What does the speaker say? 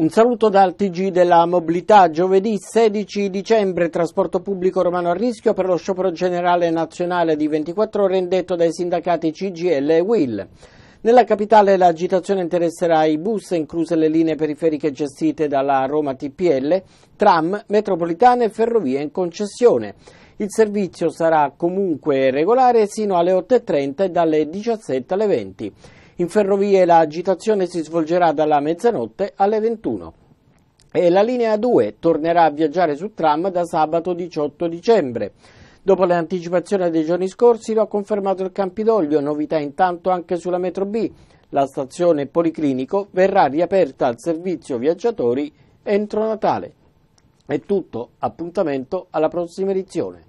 Un saluto dal TG della mobilità. Giovedì 16 dicembre trasporto pubblico romano a rischio per lo sciopero generale nazionale di 24 ore indetto dai sindacati CGL e WIL. Nella capitale l'agitazione interesserà i bus, incluse le linee periferiche gestite dalla Roma TPL, tram, metropolitane e ferrovie in concessione. Il servizio sarà comunque regolare sino alle 8.30 e dalle 17 alle 20. In ferrovie l'agitazione si svolgerà dalla mezzanotte alle 21. E la linea 2 tornerà a viaggiare su tram da sabato 18 dicembre. Dopo l'anticipazione dei giorni scorsi lo ha confermato il Campidoglio, novità intanto anche sulla metro B. La stazione Policlinico verrà riaperta al servizio viaggiatori entro Natale. È tutto, appuntamento alla prossima edizione.